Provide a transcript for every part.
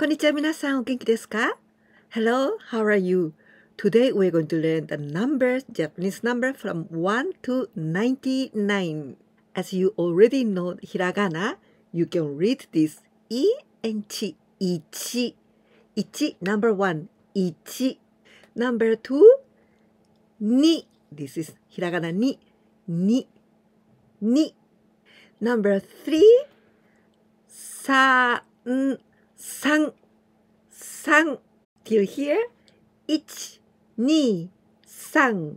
Konnichiwa, minasan. Hello, how are you? Today we're going to learn the numbers, Japanese number from 1 to 99. As you already know hiragana, you can read this e and chi. Ichi. Ichi, number 1. Ichi. Number 2. Ni. This is hiragana ni. Ni. Ni. Number 3. San. 3 3 do you hear 1 2 3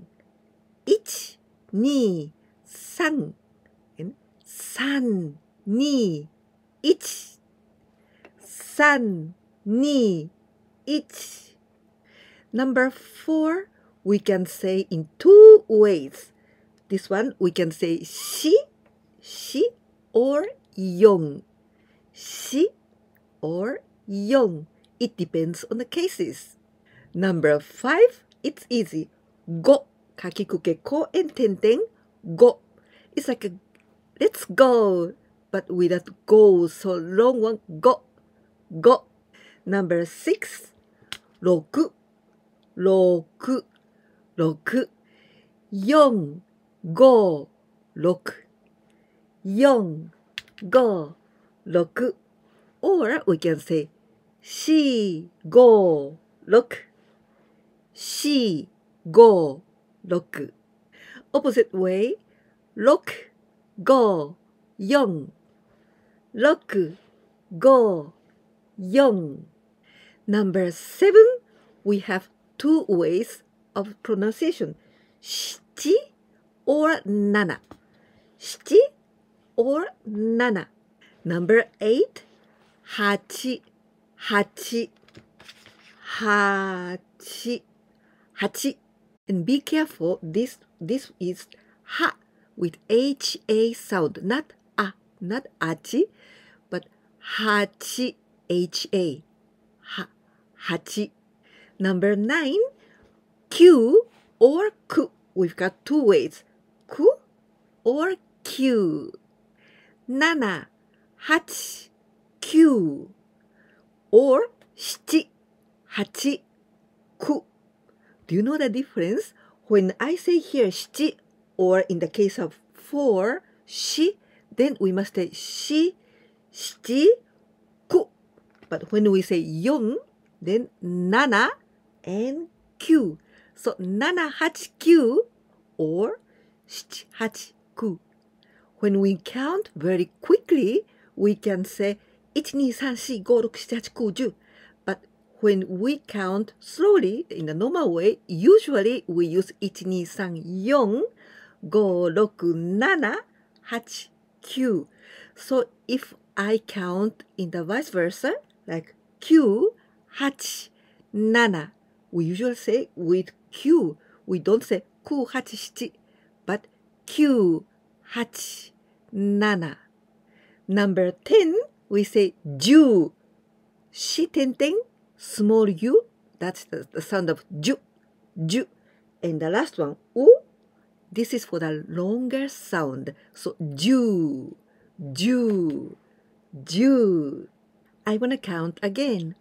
1 2 3 3 2 1 3 2 1 number 4 we can say in two ways this one we can say she she or yong she or young. It depends on the cases. Number 5, it's easy. Go. Kakikuke ko and ten ten. go. It's like a let's go, but without go. So long one go. Go. Number 6, roku. Roku. Roku. Yong. Go. Roku. Yong. Go. Roku. Or we can say, she, go, look. She, go, look. Opposite way, look, go, young. Look, go, young. Number seven, we have two ways of pronunciation. Shichi or nana. Shichi or nana. Number eight, はちはちはちはち and be careful this this is ha with h a sound not a not achi but hachi h a ha hachi number 9 q or ku we've got two ways ku or q nana hachi 9 or 7, 8, Do you know the difference? When I say here 7 or in the case of 4, she, then we must say she, But when we say 4, then 7 and 9. So 7, 8, or When we count very quickly, we can say 12345678910 but when we count slowly in the normal way usually we use 123456789 so if I count in the vice versa like 987 we usually say with Q we don't say 987 but 987 number 10 we say ju. Shi ten ten, small u, that's the, the sound of ju, ju. And the last one, u, this is for the longer sound. So ju, ju, ju. I want to count again.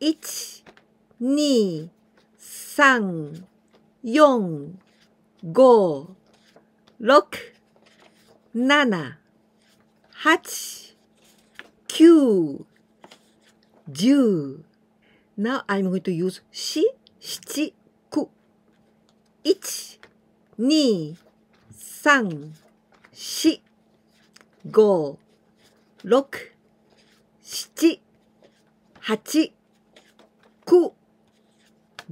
Ich, ni, san, yon, go, lok, nana, hachi. 9 10 Now I'm going to use し、七、九。一、二、三、四、五、六、七、八、九、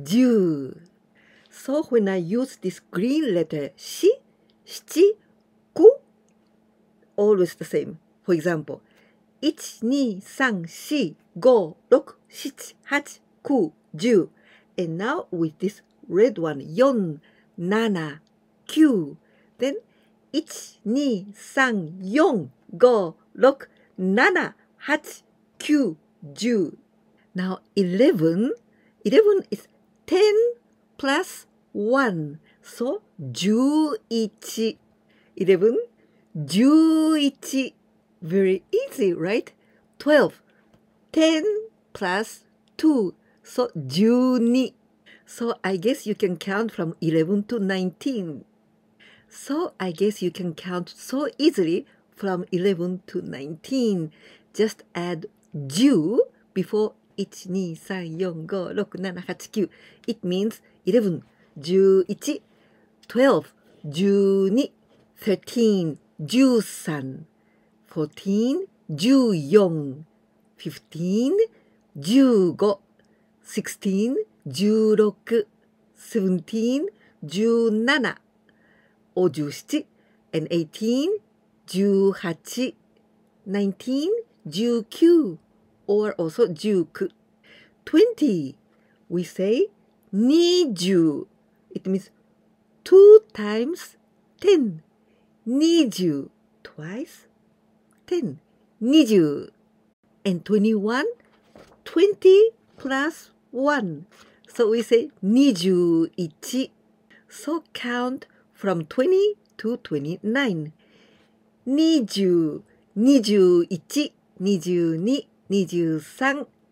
十。So when I use this green letter し、七、九 always the same. For example, 1,2,3,4,5,6,7,8,9,10 and now with this red one 4, 7, 9 1,2,3,4,5,6,7,8,9,10 now 11 11 is 10 plus 1 so 11 11 11 very easy, right? 12. 10 plus 2. So, 12. So, I guess you can count from 11 to 19. So, I guess you can count so easily from 11 to 19. Just add 10 before 1, 2, 3, 4, 5, 6, 7, 8, 9. It means 11, 11, 12, 12 13, 13. 14 14 15 15 16 16 17 17 or 17 and 18 18 19 19 or also 19 20 we say 20 it means 2 times 10 20 twice 10, 20, and 21, 20 plus 1. So we say 21. So count from 20 to 29. 20, 21, 22, 23,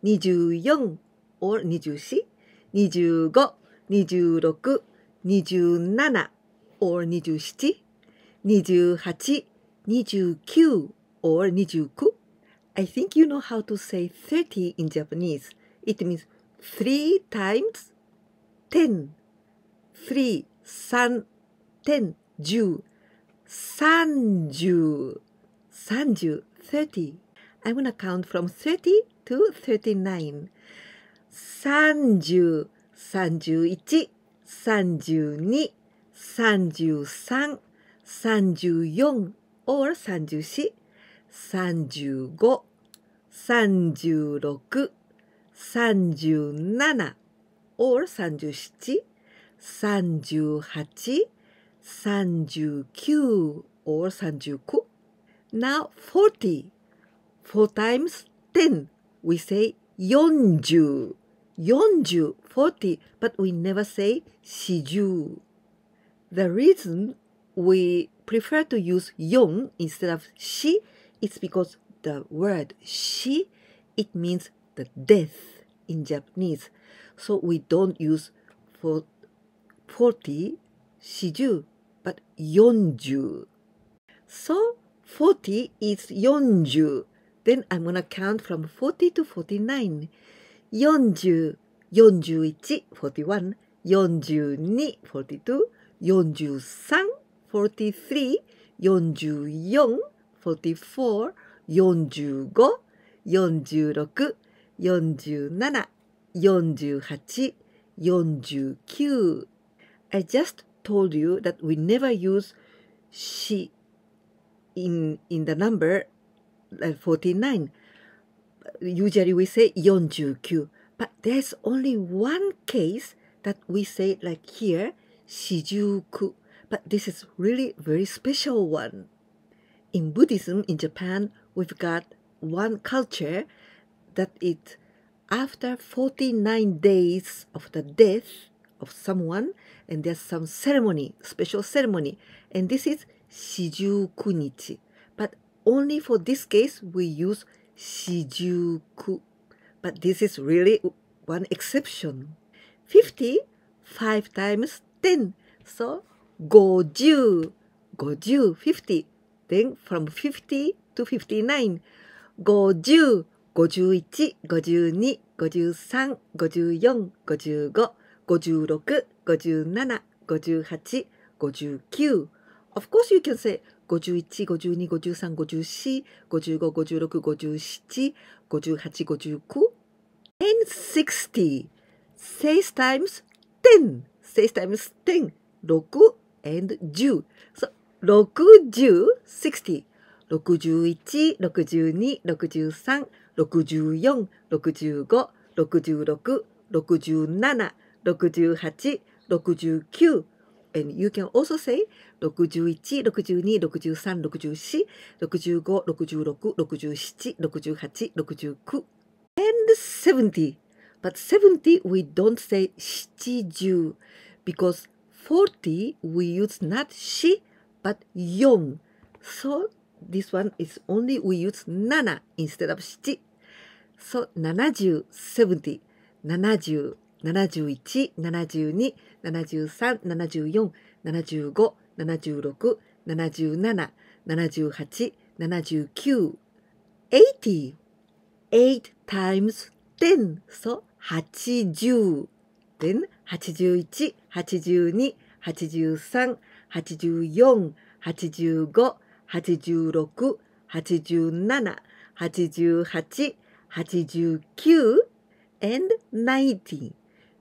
24, or 24, 25, 26, or 27, or 29 I think you know how to say 30 in Japanese. It means 3 times 10 3 3 10 10 30 30 30 I'm gonna count from 30 to 39 30 31 32 33 34 or 34 35、36、37 or 37、38, 39 or times 10. We say 40. 40, but we never say 40. The reason we prefer to use 四 instead of 4 it's because the word she, it means the death in Japanese. So we don't use for 40, "shiju" but 40. So 40 is 40. Then I'm gonna count from 40 to 49. "yonju," 41, 41, 42, 42, "yonjusan," 43, 44, 44 45 46 47 48 49 I just told you that we never use she in in the number 49 usually we say 49 but there's only one case that we say like here 四十九 but this is really very special one in Buddhism in Japan, we've got one culture that it after 49 days of the death of someone and there's some ceremony, special ceremony, and this is shijuku nichi. But only for this case we use shijuku. But this is really one exception. 50 5 times 10. So goju, 50 then from 50 to 59 50 51 52 53 54 55 56 57 58 59 Of course you can say 51 52 53 54 55 56 57 58 59 and 60 6 times 10 6 times 10 6 and 10 so 60、6 1 62、63、64、65、66、67、68、69 and you can also say 61、62、63、64、65、66、67、68、69 and 70 but 70 we don't say 70 because 40 we use not she but yon. So this one is only we use nana instead of 7. So 70, 70, 70, 71, 72, 73, 74, 75, 76, 77, 78, 7 e 8 g h times 10. So 80. Then 81, 82, 83, 84、85、86、87、88、89 and 90.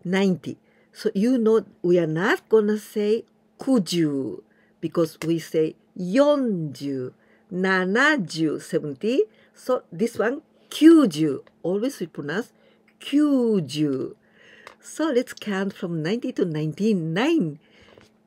90. So you know we are not gonna say 90 because we say 40, 70, 70. So this one 90. Always we pronounce 90. So let's count from 90 to 99.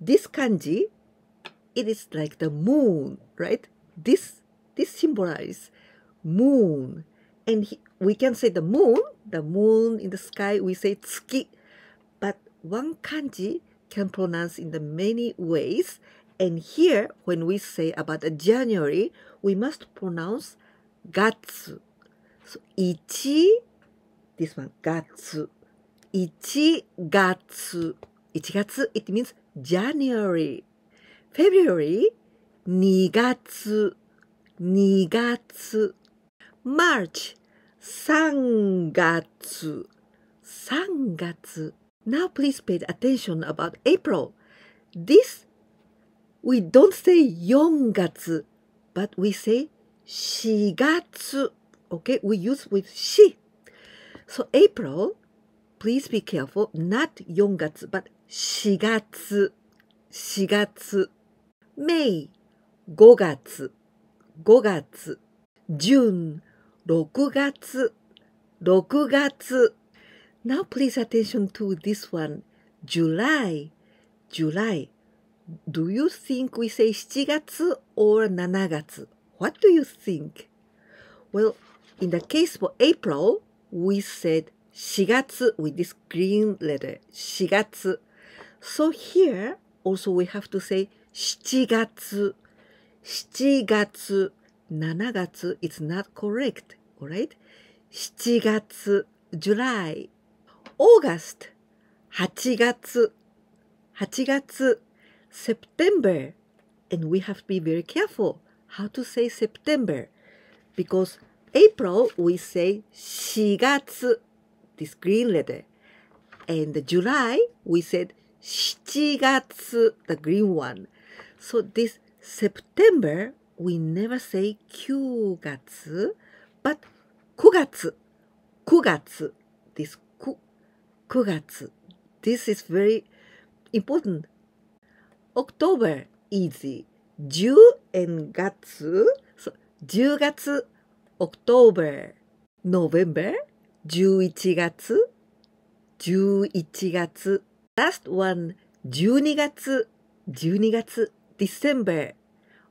this kanji, it is like the moon, right? This this symbolizes moon, and he, we can say the moon, the moon in the sky. We say tsuki, but one kanji can pronounce in the many ways. And here, when we say about January, we must pronounce gatsu. So ichi, this one gatsu, ichi gatsu, ichi gatsu. It means January February 2月 March 3月 Now please pay attention about April. This we don't say 4月 but we say 4月 Okay, we use with し So April, please be careful, not 4月 but 4月、4月。May、5月、5月。June、6月、6月。Now please attention to this one. July, July. Do you think we say 7月 or 7月 What do you think? Well, in the case for April, we said 4月 with this green letter. 4月 So here also we have to say 7月7月7月 it's not correct, alright? 7月 July August 8月8月 September and we have to be very careful how to say September because April we say 4月 this green letter and July we said 7月 the green one so this September we never say 9月 but 9月9月 this 9, 9月 this is very important October easy 10円月 so 10月 October November 11月11月 Last one, 12月,12月, December.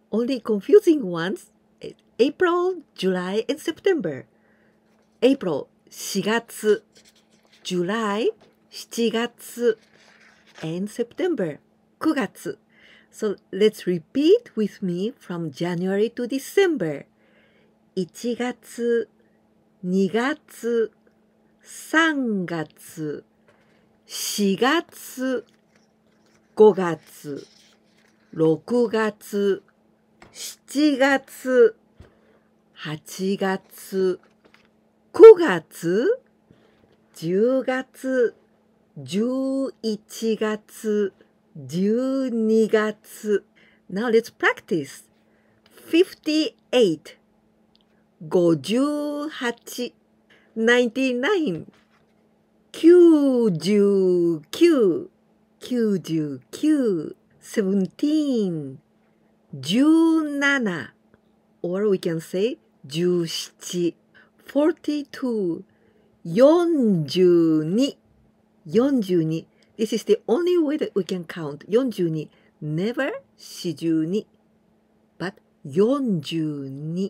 Only confusing ones, April, July, and September. April, 4月, July, 7月, and September, 9月. So let's repeat with me from January to December. 1月、2月、3月。4月5月6月7月8月9月10月11月12月 Now let's practice 58 58 99 99 99 17 17 or we can say 17 42 42 42 this is the only way that we can count 42 never 42 but 42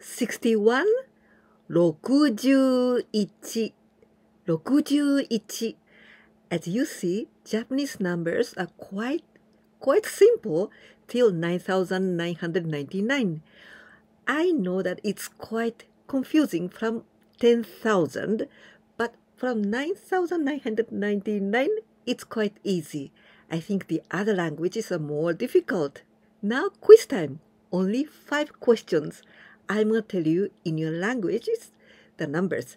61 61 61. As you see, Japanese numbers are quite quite simple till 9999. I know that it's quite confusing from 10,000, but from 9999 it's quite easy. I think the other languages are more difficult. Now quiz time. Only 5 questions. I'm going to tell you in your languages the numbers.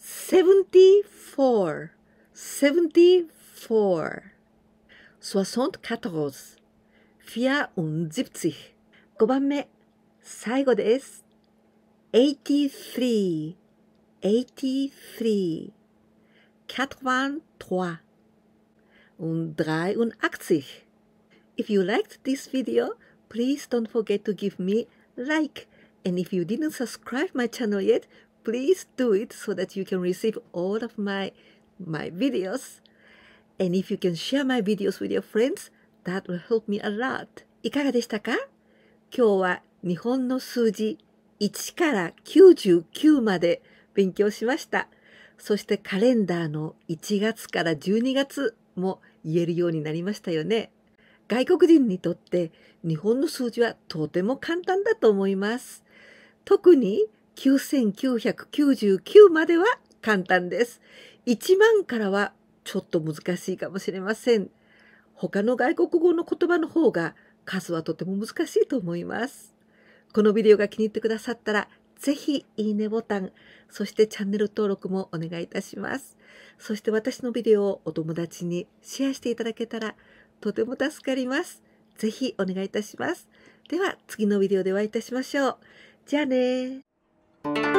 Seventy-four, seventy-four. soixante-quatorze, vierundsiebzig. 5番目、最後です。eighty-three, eighty-three. 83 und 83. If you liked this video, please don't forget to give me like. And if you didn't subscribe my channel yet, please do it so that you can receive all of my, my videos. And if you can share my videos with your friends, that will help me a lot. いかがでしたか今日は日本の数字1から99まで勉強しました。そしてカレンダーの1月から12月も言えるようになりましたよね。外国人にとって日本の数字はとても簡単だと思います。特に9999までは簡単です。1万からはちょっと難しいかもしれません。他の外国語の言葉の方が数はとても難しいと思います。このビデオが気に入ってくださったら、ぜひいいねボタン、そしてチャンネル登録もお願いいたします。そして私のビデオをお友達にシェアしていただけたらとても助かります。ぜひお願いいたします。では次のビデオでお会いいたしましょう。じゃあね Thank you